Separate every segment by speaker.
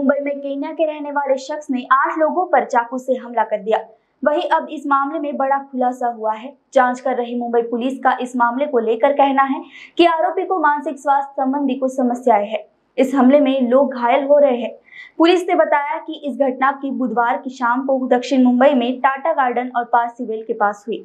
Speaker 1: मुंबई में केन्या के रहने वाले शख्स ने आठ लोगों पर चाकू से हमला कर दिया वही अब इस मामले में बड़ा खुलासा हुआ है जांच कर रही मुंबई पुलिस का इस मामले को लेकर कहना है कि आरोपी को मानसिक स्वास्थ्य संबंधी कुछ समस्याएं हैं इस हमले में लोग घायल हो रहे हैं पुलिस ने बताया कि इस घटना की बुधवार की शाम को दक्षिण मुंबई में टाटा गार्डन और पास सिविल के पास हुई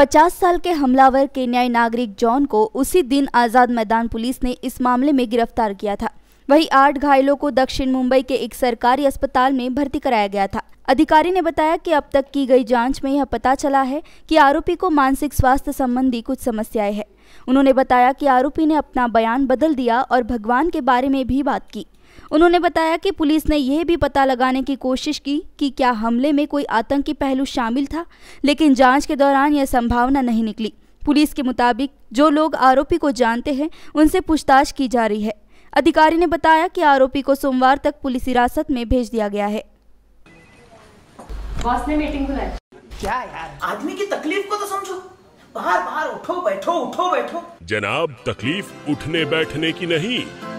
Speaker 1: 50 साल के हमलावर केन्याई नागरिक जॉन को उसी दिन आज़ाद मैदान पुलिस ने इस मामले में गिरफ्तार किया था वहीं आठ घायलों को दक्षिण मुंबई के एक सरकारी अस्पताल में भर्ती कराया गया था अधिकारी ने बताया कि अब तक की गई जांच में यह पता चला है कि आरोपी को मानसिक स्वास्थ्य संबंधी कुछ समस्याएं हैं उन्होंने बताया कि आरोपी ने अपना बयान बदल दिया और भगवान के बारे में भी बात की उन्होंने बताया कि पुलिस ने यह भी पता लगाने की कोशिश की कि क्या हमले में कोई आतंकी पहलू शामिल था लेकिन जांच के दौरान यह संभावना नहीं निकली पुलिस के मुताबिक जो लोग आरोपी को जानते हैं उनसे पूछताछ की जा रही है अधिकारी ने बताया कि आरोपी को सोमवार तक पुलिस हिरासत में भेज दिया गया है
Speaker 2: बॉस ने मीटिंग बुलाई क्या यार आदमी की तकलीफ को तो समझो बाहर बाहर उठो बैठो उठो बैठो
Speaker 3: जनाब तकलीफ उठने बैठने की नहीं